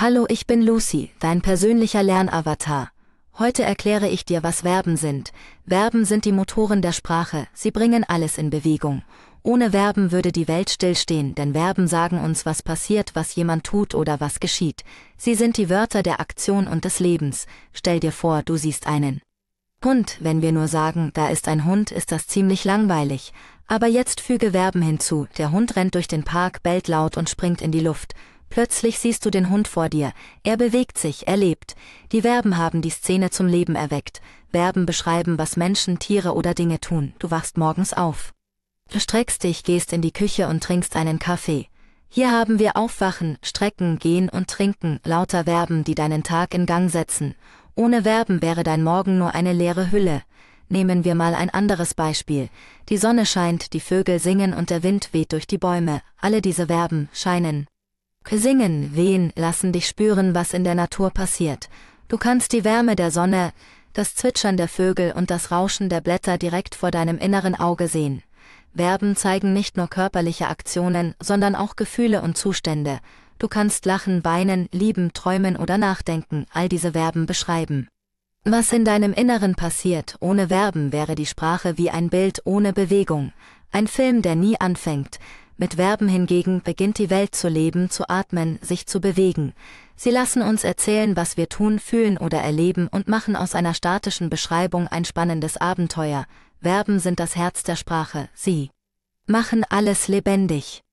Hallo, ich bin Lucy, dein persönlicher Lernavatar. Heute erkläre ich dir, was Verben sind. Verben sind die Motoren der Sprache, sie bringen alles in Bewegung. Ohne Verben würde die Welt stillstehen, denn Verben sagen uns, was passiert, was jemand tut oder was geschieht. Sie sind die Wörter der Aktion und des Lebens. Stell dir vor, du siehst einen Hund, wenn wir nur sagen, da ist ein Hund, ist das ziemlich langweilig. Aber jetzt füge Verben hinzu, der Hund rennt durch den Park, bellt laut und springt in die Luft. Plötzlich siehst du den Hund vor dir, er bewegt sich, er lebt. Die Verben haben die Szene zum Leben erweckt. Verben beschreiben, was Menschen, Tiere oder Dinge tun. Du wachst morgens auf. Du streckst dich, gehst in die Küche und trinkst einen Kaffee. Hier haben wir Aufwachen, Strecken, Gehen und Trinken, lauter Verben, die deinen Tag in Gang setzen. Ohne Verben wäre dein Morgen nur eine leere Hülle. Nehmen wir mal ein anderes Beispiel. Die Sonne scheint, die Vögel singen und der Wind weht durch die Bäume. Alle diese Verben scheinen, Singen, Wehen lassen dich spüren, was in der Natur passiert. Du kannst die Wärme der Sonne, das Zwitschern der Vögel und das Rauschen der Blätter direkt vor deinem inneren Auge sehen. Verben zeigen nicht nur körperliche Aktionen, sondern auch Gefühle und Zustände. Du kannst lachen, weinen, lieben, träumen oder nachdenken, all diese Verben beschreiben. Was in deinem Inneren passiert, ohne Verben wäre die Sprache wie ein Bild ohne Bewegung, ein Film, der nie anfängt, mit Verben hingegen beginnt die Welt zu leben, zu atmen, sich zu bewegen. Sie lassen uns erzählen, was wir tun, fühlen oder erleben und machen aus einer statischen Beschreibung ein spannendes Abenteuer. Verben sind das Herz der Sprache, sie machen alles lebendig.